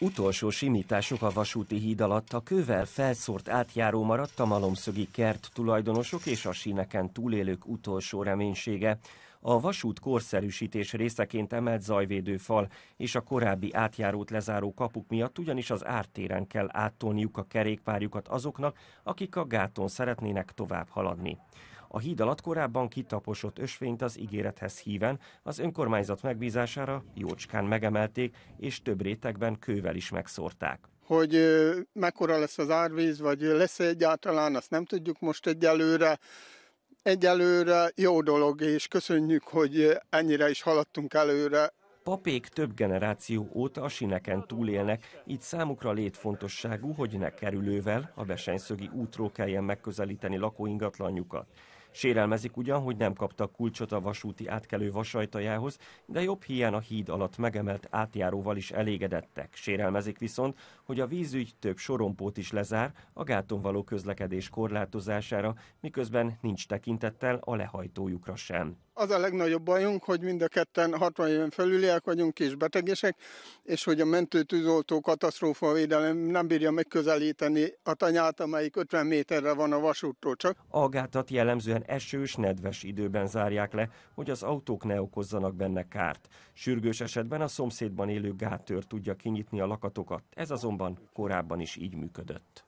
Utolsó simítások a vasúti híd alatt a kövel felszórt átjáró maradt a malomszögi kert tulajdonosok és a síneken túlélők utolsó reménysége. A vasút korszerűsítés részeként emelt zajvédő fal és a korábbi átjárót lezáró kapuk miatt ugyanis az ártéren kell áttolniuk a kerékpárjukat azoknak, akik a gáton szeretnének tovább haladni. A híd alatt korábban kitaposott ösvényt az ígérethez híven az önkormányzat megbízására jócskán megemelték, és több rétegben kővel is megszórták. Hogy mekkora lesz az árvíz, vagy lesz egyáltalán, azt nem tudjuk most egyelőre. Egyelőre jó dolog, és köszönjük, hogy ennyire is haladtunk előre. Papék több generáció óta a sineken túlélnek, így számukra létfontosságú, hogy ne kerülővel a besenyszögi útról kelljen megközelíteni lakóingatlanjukat. Sérelmezik ugyan, hogy nem kaptak kulcsot a vasúti átkelő vasajtajához, de jobb hiány a híd alatt megemelt átjáróval is elégedettek. Sérelmezik viszont, hogy a vízügy több sorompót is lezár a gáton való közlekedés korlátozására, miközben nincs tekintettel a lehajtójukra sem az a legnagyobb bajunk, hogy mind a ketten 60 éven felüliek vagyunk és betegesek, és hogy a mentőtűzoltó katasztrófa védelem nem bírja megközelíteni a tanyát, amelyik 50 méterre van a vasúttól csak. gátat jellemzően esős, nedves időben zárják le, hogy az autók ne okozzanak benne kárt. Sürgős esetben a szomszédban élő gátőr tudja kinyitni a lakatokat, ez azonban korábban is így működött.